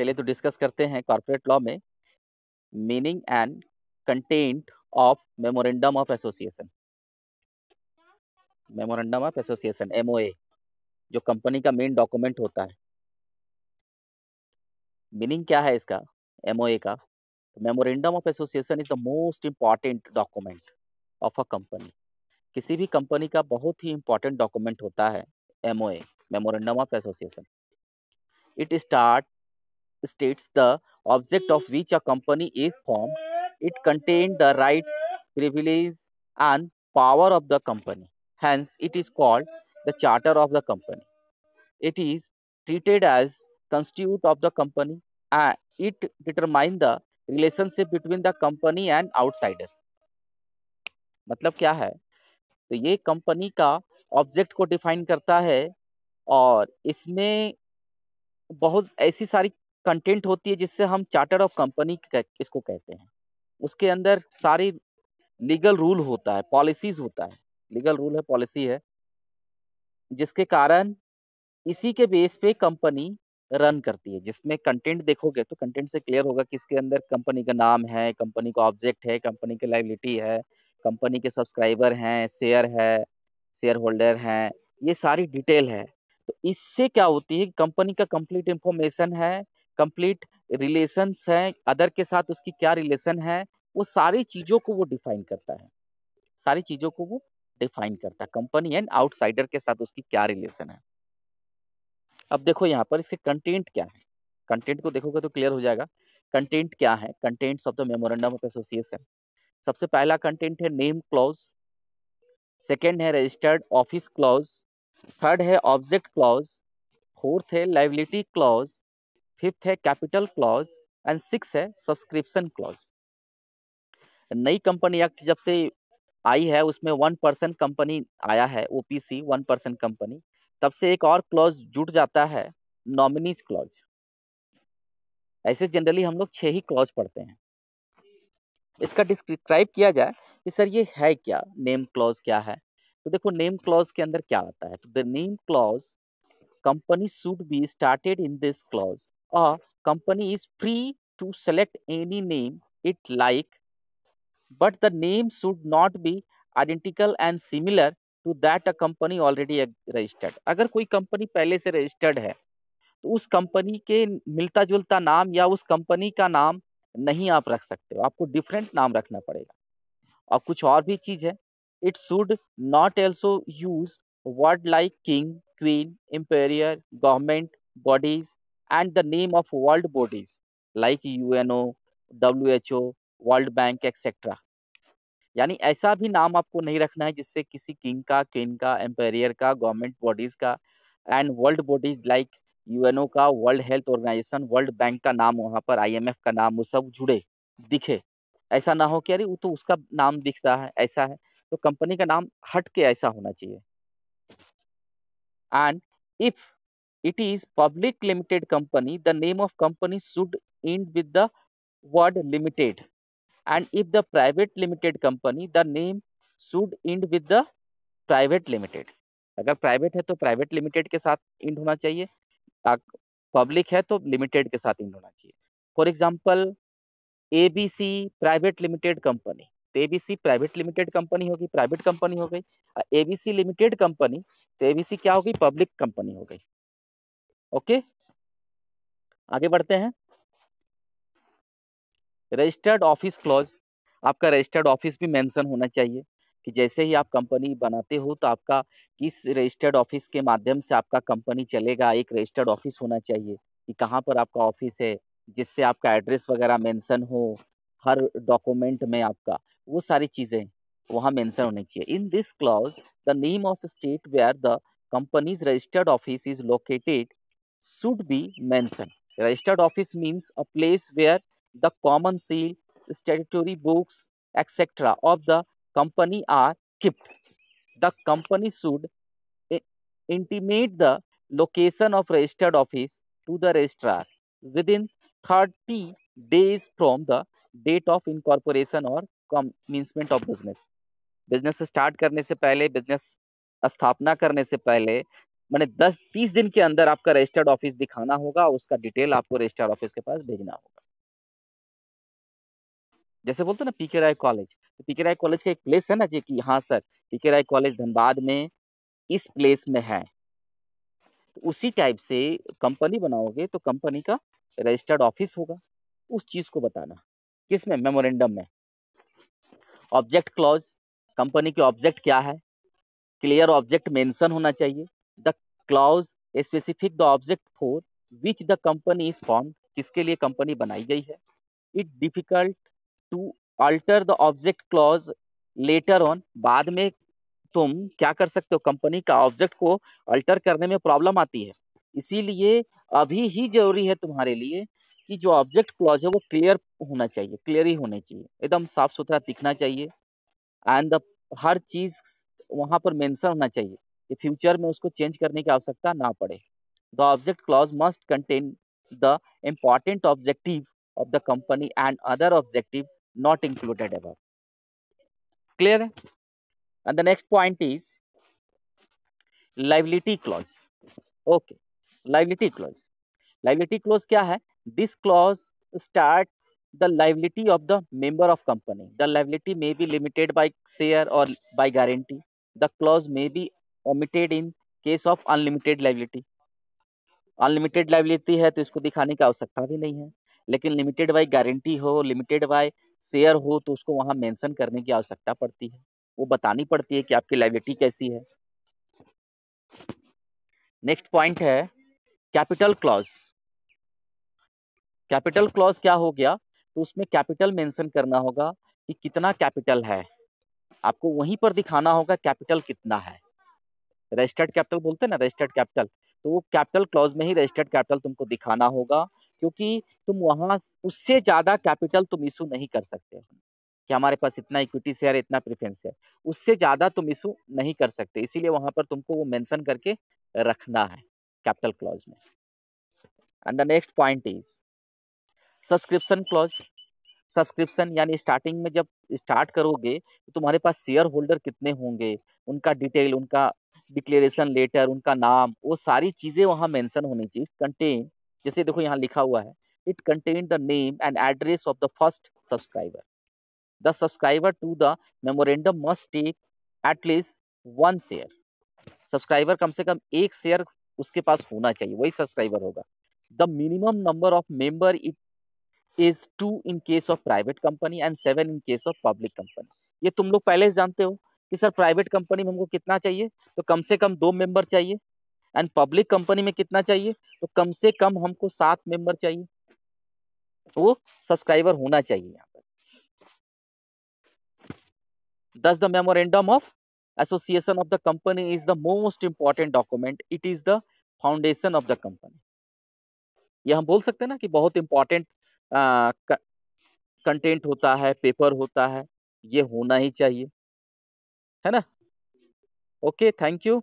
चलिए तो डिस्कस करते हैं कॉर्पोरेट लॉ में meaning and content of memorandum of association memorandum of association MOA जो कंपनी का मेन डॉक्यूमेंट होता है मीनिंग क्या है इसका एमओए का memorandum of association is the most important document of a company किसी भी कंपनी का बहुत ही इंपॉर्टेंट डॉक्यूमेंट होता है MOA memorandum of association it start states the object of which a company is formed. It contain the rights, privileges, and power of the company. Hence, it is called the charter of the company. It is treated as constitute of the company and it determine the relationship between the company and outsider. मतलब क्या है तो ये company का object को define करता है और इसमें बहुत ऐसी सारी कंटेंट होती है जिससे हम चार्टर ऑफ कंपनी इसको कहते हैं उसके अंदर सारी लीगल रूल होता है पॉलिसीज होता है लीगल रूल है पॉलिसी है जिसके कारण इसी के बेस पे कंपनी रन करती है जिसमें कंटेंट देखोगे तो कंटेंट से क्लियर होगा कि इसके अंदर कंपनी का नाम है कंपनी का ऑब्जेक्ट है कंपनी की लाइबिलिटी है कंपनी के सब्सक्राइबर हैं शेयर है शेयर होल्डर हैं ये सारी डिटेल है तो इससे क्या होती है कंपनी का कंप्लीट इंफॉर्मेशन है कंप्लीट रिलेशंस हैं अदर के साथ उसकी क्या रिलेशन है वो सारी चीज़ों को वो डिफाइन करता है सारी चीज़ों को वो डिफाइन करता है कंपनी एंड आउटसाइडर के साथ उसकी क्या रिलेशन है अब देखो यहाँ पर इसके कंटेंट क्या है कंटेंट को देखोगे तो क्लियर हो जाएगा कंटेंट क्या है contents of the memorandum of association सबसे पहला कंटेंट है नेम क्लॉज सेकेंड है रजिस्टर्ड ऑफिस क्लॉज थर्ड है ऑब्जेक्ट क्लॉज फोर्थ है लाइबिलिटी क्लॉज फिफ्थ है कैपिटल क्लॉज एंड सिक्स है सब्सक्रिप्शन क्लॉज नई कंपनी एक्ट जब से आई है उसमें वन परसेंट कंपनी आया है ओपीसी वन परसेंट कंपनी तब से एक और क्लॉज जुट जाता है नॉमिनीज क्लॉज ऐसे जनरली हम लोग छह ही क्लॉज पढ़ते हैं इसका डिस्क्राइब किया जाए कि सर ये है क्या नेम क्लॉज क्या है तो देखो नेम क्लॉज के अंदर क्या आता है तो the name clause company should be started in this clause a company is free to select any name it like but the name should not be identical and similar to that a company already registered अगर कोई company पहले से registered है तो उस company के मिलता जुलता नाम या उस कंपनी का नाम नहीं आप रख सकते हो आपको डिफरेंट नाम रखना पड़ेगा और कुछ और भी चीज़ है it should not also use word like king queen emperor government bodies and the name of world bodies like UNO, WHO, world bank etcetera यानी ऐसा भी नाम आपको नहीं रखना है जिससे किसी किंग का किंग का एम्पेरियर का गवर्नमेंट बॉडीज का and world bodies like UNO का world health organisation world bank का नाम वहाँ पर आईएमएफ का नाम वो सब जुड़े दिखे ऐसा ना हो कि अरे वो तो उसका नाम दिखता है ऐसा है तो कंपनी का नाम हट के ऐसा होना चाहिए and if it is public limited company the name of company should end with the word limited and if the private limited company the name should end with the private limited agar private hai to private limited ke sath end होना चाहिए public hai to limited ke sath end hona chahiye for example ABC private limited company तो ABC private limited company होगी private company हो गई ABC limited company तो ABC क्या होगी public company हो गई ओके आगे बढ़ते हैं रजिस्टर्ड ऑफिस क्लॉज आपका रजिस्टर्ड ऑफिस भी मेंशन होना चाहिए कि जैसे ही आप कंपनी बनाते हो तो आपका किस रजिस्टर्ड ऑफिस के माध्यम से आपका कंपनी चलेगा एक रजिस्टर्ड ऑफिस होना चाहिए कि कहाँ पर आपका ऑफिस है जिससे आपका एड्रेस वगैरह मेंशन हो हर डॉक्यूमेंट में आपका वो सारी चीज़ें वहाँ मेंशन होनी चाहिए in this clause the name of state where the companies registered office is located should be mentioned. Registered office means a place where the common seal, statutory books, etc. of the company are kept. The company should intimate the location of registered office to the registrar within 30 days from the date of incorporation or commencement of business. Business start करने से पहले business स्थापना करने से पहले मैंने दस तीस दिन के अंदर आपका रजिस्टर्ड ऑफिस दिखाना होगा उसका डिटेल आपको रजिस्टर्ड ऑफिस के पास भेजना होगा जैसे बोलते ना पीके राय कॉलेज तो पीके राय कॉलेज का एक प्लेस है ना जी की हाँ sir P K Roy college Dhanbad में इस प्लेस में है तो उसी टाइप से कंपनी बनाओगे तो कंपनी का रजिस्टर्ड ऑफिस होगा उस चीज को बताना किस में मेमोरेंडम में ऑब्जेक्ट क्लॉज कंपनी के ऑब्जेक्ट क्या है क्लियर ऑब्जेक्ट मेंशन होना चाहिए clause specific the object for which the company is form किसके लिए कंपनी बनाई गई है it difficult to alter the object clause later on बाद में तुम क्या कर सकते हो कंपनी का ऑब्जेक्ट को अल्टर करने में प्रॉब्लम आती है इसीलिए अभी ही जरूरी है तुम्हारे लिए कि जो ऑब्जेक्ट क्लॉज है वो क्लियर होना चाहिए क्लियर ही होना चाहिए एकदम साफ सुथरा दिखना चाहिए एंड हर चीज वहां पर मेंशन होना चाहिए कि फ्यूचर में उसको चेंज करने की आवश्यकता ना पड़े the object clause must contain the important objective of the company and other objective not included ever clear है and the next point is liability clause okay liability clause liability clause क्या है this clause start the liability of the member of company the liability may be limited by share और by guarantee the clause may be omitted in case of unlimited liability unlimited liability है तो इसको दिखाने की आवश्यकता भी नहीं है लेकिन लिमिटेड बाय गारंटी हो लिमिटेड बाय शेयर हो तो उसको वहाँ मेंशन करने की आवश्यकता पड़ती है वो बतानी पड़ती है कि आपकी लाइबिलिटी कैसी है नेक्स्ट पॉइंट है कैपिटल क्लॉज कैपिटल क्लॉज क्या हो गया तो उसमें कैपिटल मेंशन करना होगा कि कितना कैपिटल है आपको वहीं पर दिखाना होगा कैपिटल कितना है रजिस्टर्ड कैपिटल बोलते हैं ना रजिस्टर्ड कैपिटल तो वो कैपिटल क्लॉज में ही रजिस्टर्ड कैपिटल तुमको दिखाना होगा क्योंकि तुम वहाँ उससे ज़्यादा कैपिटल तुम इशू नहीं कर सकते कि हमारे पास इतना इक्विटी शेयर है इतना प्रिफ्रेंस है उससे ज़्यादा तुम इशू नहीं कर सकते इसीलिए वहाँ पर तुमको वो मैंसन करके रखना है कैपिटल क्लॉज में and the next point is subscription clause subscription यानी स्टार्टिंग में जब स्टार्ट करोगे तो तुम्हारे पास शेयर होल्डर कितने होंगे उनका डिटेल उनका डिक्लेरेशन लेटर उनका नाम वो सारी चीजें वहाँ मेंशन होनी चाहिए कंटेन जैसे देखो यहाँ लिखा हुआ है it contain the name and address of the first subscriber the subscriber to the memorandum must take at least one share subscriber कम से कम एक शेयर उसके पास होना चाहिए वही सब्सक्राइबर होगा the minimum number of member it is two in case of private company and seven in case of public company ये तुम लोग पहले से जानते हो कि सर प्राइवेट कंपनी में हमको कितना चाहिए तो कम से कम दो मेंबर चाहिए एंड पब्लिक कंपनी में कितना चाहिए तो कम से कम हमको सात मेंबर चाहिए वो सब्सक्राइबर होना चाहिए यहाँ पर thus the memorandum of association of the company is the most important document it is the foundation of the company ये हम बोल सकते हैं ना कि बहुत इंपॉर्टेंट कंटेंट होता है पेपर होता है ये होना ही चाहिए है ना ओके थैंक यू